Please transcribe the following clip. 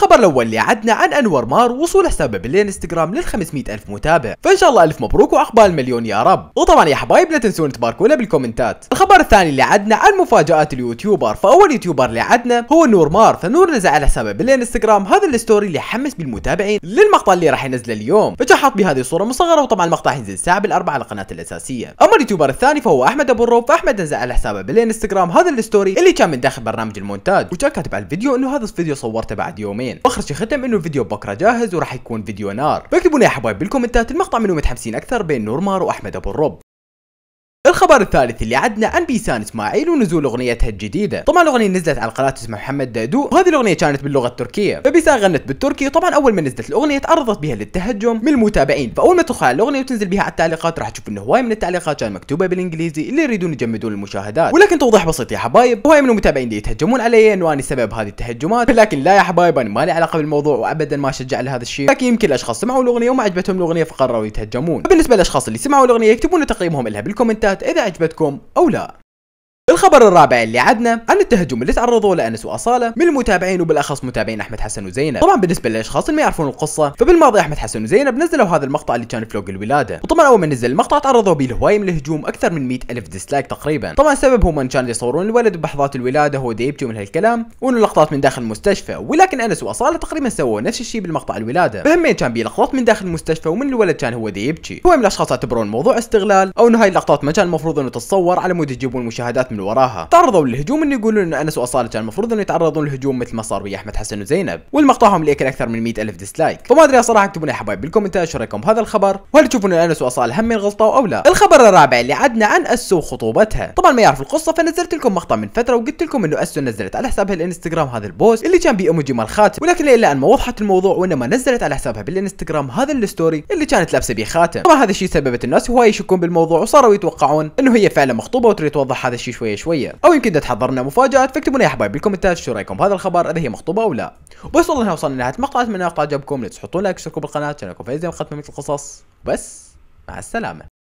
الخبر الاول اللي عدنا عن انور مار وصول حسابه بالانستغرام لل 500 الف متابع فان شاء الله الف مبروك واقبال المليون يا رب وطبعا يا حبايب لا تنسون تباركونا بالكومنتات الخبر الثاني اللي عدنا عن مفاجات اليوتيوبر فاول يوتيوبر اللي عدنا هو نور مار فنور نزل على حسابه بالانستغرام هذا الستوري اللي حمس بالمتابعين للمقطع اللي راح ينزله اليوم فجحط بهذه الصوره مصغره وطبعا المقطع ينزل الساعه بالاربعه على القناه الاساسيه اما اليوتيوبر الثاني فهو احمد ابو الروب فاحمد نزل على حسابه بالانستغرام هذا الستوري اللي كان من داخل برنامج المونتاج وكان كاتب على الفيديو انه هذا الفيديو صورته بعد يومين الاثنين واخر شيء ختم انه الفيديو بكره جاهز وراح يكون فيديو نار فاكتبوا لي يا حبايب بالكومنتات المقطع منو متحمسين اكثر بين نورمار واحمد ابو الرب الخبر الثالث اللي عدنا عن بيسان اسماعيل ونزول اغنيتها الجديده، طبعا الاغنيه نزلت على قناه اسمها محمد دادو، وهذه الاغنيه كانت باللغه التركيه، فبيسان غنت بالتركي، وطبعا اول ما نزلت الاغنيه تعرضت بها للتهجم من المتابعين، فاول ما تدخل على الاغنيه وتنزل بها على التعليقات راح تشوف انه هواي من التعليقات كانت مكتوبه بالانجليزي اللي يريدون يجمدون المشاهدات، ولكن توضيح بسيط يا حبايب، هواي من المتابعين اللي يتهجمون علي انه انا سبب هذه التهجمات، لكن لا يا حبايب انا ما لي علاقه بالموضوع وابدا ما اشجع لهذا الشيء، لكن يمكن الاشخاص سمعوا الاغنيه وما عجبتهم الاغنيه فقرروا يتهجمون، بالنسبه للاشخاص اللي سمعوا الاغنيه يكتبون تقييمهم لها بالكومنتات التعديلات اذا عجبتكم او لا الخبر الرابع اللي عدنا عن التهجم اللي تعرضوا له انس واصاله من المتابعين وبالاخص متابعين احمد حسن وزينب طبعا بالنسبه للاشخاص اللي ما يعرفون القصه فبالماضي احمد حسن وزينب نزلوا هذا المقطع اللي كان فلوق الولاده وطبعا اول ما نزل المقطع تعرضوا به الهوايه من الهجوم اكثر من 100 الف ديسلايك تقريبا طبعا السبب هم من كان يصورون الولد بحظات الولاده هو ديبتي من هالكلام وانه لقطات من داخل المستشفى ولكن انس واصاله تقريبا سووا نفس الشيء بالمقطع الولاده فهم كان بيه لقطات من داخل المستشفى ومن الولد كان هو ديبتي هو من الاشخاص اعتبرون الموضوع استغلال او انه هاي اللقطات ما كان المفروض انه تتصور على مود يجيبون مشاهدات من من وراها تعرضوا للهجوم انه يقولون ان انس واصاله كان المفروض انه يتعرضون للهجوم مثل ما صار ويا احمد حسن وزينب والمقطع هم اكل اكثر من 100 الف ديسلايك فما ادري صراحه اكتبوا لي يا حبايب بالكومنتات شو رايكم بهذا الخبر وهل تشوفون ان انس واصاله هم غلطوا او لا الخبر الرابع اللي عدنا عن اسو وخطوبتها طبعا ما يعرف القصه فنزلت لكم مقطع من فتره وقلت لكم انه اسو نزلت على حسابها الانستغرام هذا البوست اللي كان بيه ايموجي مال خاتم ولكن الا ان ما وضحت الموضوع وانما نزلت على حسابها بالانستغرام هذا الستوري اللي كانت لابسه بيه خاتم طبعا هذا الشيء سببت الناس هواي يشكون بالموضوع وصاروا يتوقعون انه هي فعلا مخطوبه وتريد توضح هذا الشيء شويه شويه او يمكن تحضرنا مفاجات فاكتبوا لنا يا حبايب بالكومنتات شو رايكم بهذا الخبر اذا هي مخطوبه او لا بس والله وصلنا لنهايه المقطع اتمنى المقطع عجبكم لا تحطوا لايك واشتركوا بالقناه عشان اكون في مثل القصص بس مع السلامه